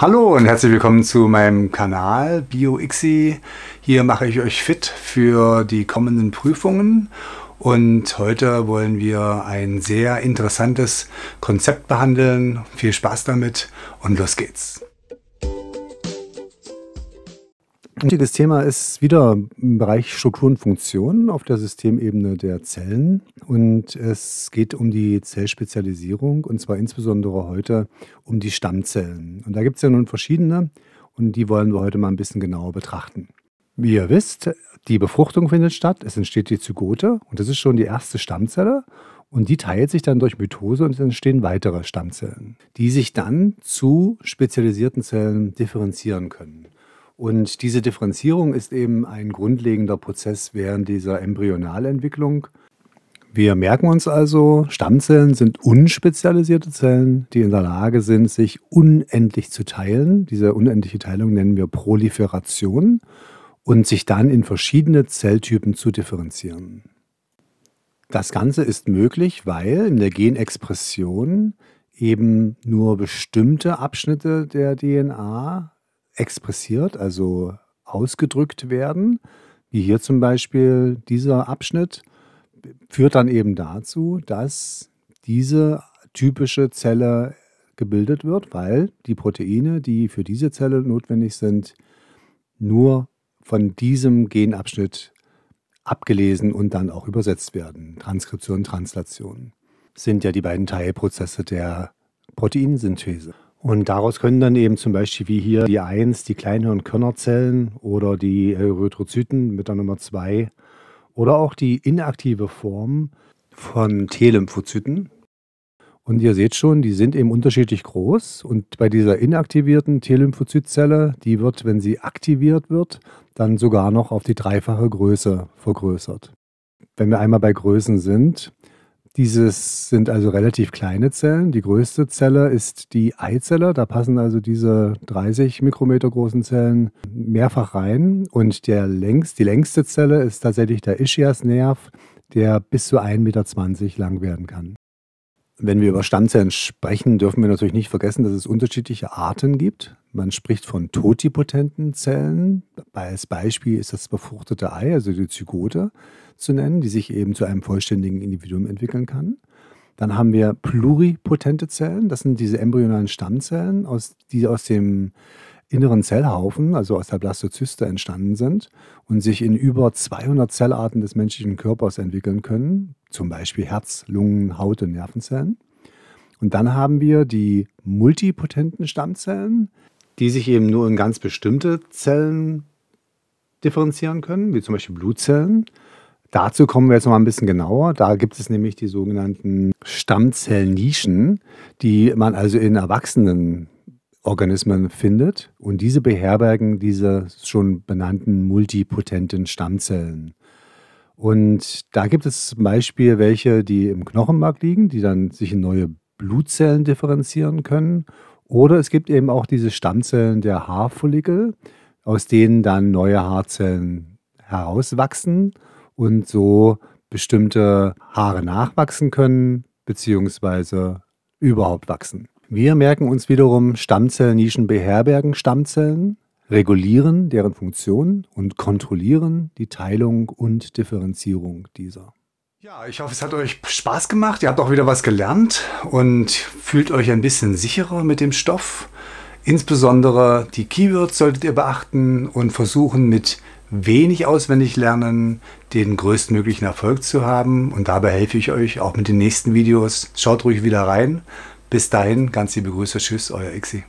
Hallo und herzlich willkommen zu meinem Kanal BioXi. Hier mache ich euch fit für die kommenden Prüfungen und heute wollen wir ein sehr interessantes Konzept behandeln. Viel Spaß damit und los geht's. Wichtiges Thema ist wieder im Bereich Struktur und Funktion auf der Systemebene der Zellen. Und es geht um die Zellspezialisierung und zwar insbesondere heute um die Stammzellen. Und da gibt es ja nun verschiedene und die wollen wir heute mal ein bisschen genauer betrachten. Wie ihr wisst, die Befruchtung findet statt, es entsteht die Zygote und das ist schon die erste Stammzelle. Und die teilt sich dann durch Mitose und es entstehen weitere Stammzellen, die sich dann zu spezialisierten Zellen differenzieren können. Und diese Differenzierung ist eben ein grundlegender Prozess während dieser Embryonalentwicklung. Wir merken uns also, Stammzellen sind unspezialisierte Zellen, die in der Lage sind, sich unendlich zu teilen. Diese unendliche Teilung nennen wir Proliferation und sich dann in verschiedene Zelltypen zu differenzieren. Das Ganze ist möglich, weil in der Genexpression eben nur bestimmte Abschnitte der DNA expressiert, also ausgedrückt werden, wie hier zum Beispiel dieser Abschnitt, führt dann eben dazu, dass diese typische Zelle gebildet wird, weil die Proteine, die für diese Zelle notwendig sind, nur von diesem Genabschnitt abgelesen und dann auch übersetzt werden. Transkription, Translation sind ja die beiden Teilprozesse der Proteinsynthese. Und daraus können dann eben zum Beispiel wie hier die 1, die Kleinhirnkörnerzellen oder die äh, Erythrozyten mit der Nummer 2 oder auch die inaktive Form von T-Lymphozyten. Und ihr seht schon, die sind eben unterschiedlich groß. Und bei dieser inaktivierten T-Lymphozytzelle, die wird, wenn sie aktiviert wird, dann sogar noch auf die dreifache Größe vergrößert. Wenn wir einmal bei Größen sind, dieses sind also relativ kleine Zellen. Die größte Zelle ist die Eizelle. Da passen also diese 30 Mikrometer großen Zellen mehrfach rein. Und der längst, die längste Zelle ist tatsächlich der Ischiasnerv, der bis zu 1,20 Meter lang werden kann. Wenn wir über Stammzellen sprechen, dürfen wir natürlich nicht vergessen, dass es unterschiedliche Arten gibt. Man spricht von totipotenten Zellen. Als Beispiel ist das befruchtete Ei, also die Zygote, zu nennen, die sich eben zu einem vollständigen Individuum entwickeln kann. Dann haben wir pluripotente Zellen. Das sind diese embryonalen Stammzellen, aus, die aus dem inneren Zellhaufen, also aus der Blastozyste, entstanden sind und sich in über 200 Zellarten des menschlichen Körpers entwickeln können, zum Beispiel Herz, Lungen, Haut und Nervenzellen. Und dann haben wir die multipotenten Stammzellen, die sich eben nur in ganz bestimmte Zellen differenzieren können, wie zum Beispiel Blutzellen. Dazu kommen wir jetzt noch mal ein bisschen genauer. Da gibt es nämlich die sogenannten Stammzellnischen, die man also in erwachsenen Organismen findet. Und diese beherbergen diese schon benannten multipotenten Stammzellen. Und da gibt es zum Beispiel welche, die im Knochenmark liegen, die dann sich in neue Blutzellen differenzieren können. Oder es gibt eben auch diese Stammzellen der Haarfollikel, aus denen dann neue Haarzellen herauswachsen und so bestimmte Haare nachwachsen können, beziehungsweise überhaupt wachsen. Wir merken uns wiederum, Stammzellnischen beherbergen Stammzellen, regulieren deren Funktion und kontrollieren die Teilung und Differenzierung dieser. Ja, ich hoffe, es hat euch Spaß gemacht. Ihr habt auch wieder was gelernt und fühlt euch ein bisschen sicherer mit dem Stoff. Insbesondere die Keywords solltet ihr beachten und versuchen mit wenig auswendig lernen, den größtmöglichen Erfolg zu haben. Und dabei helfe ich euch auch mit den nächsten Videos. Schaut ruhig wieder rein. Bis dahin, ganz liebe Grüße, tschüss, euer Ixi.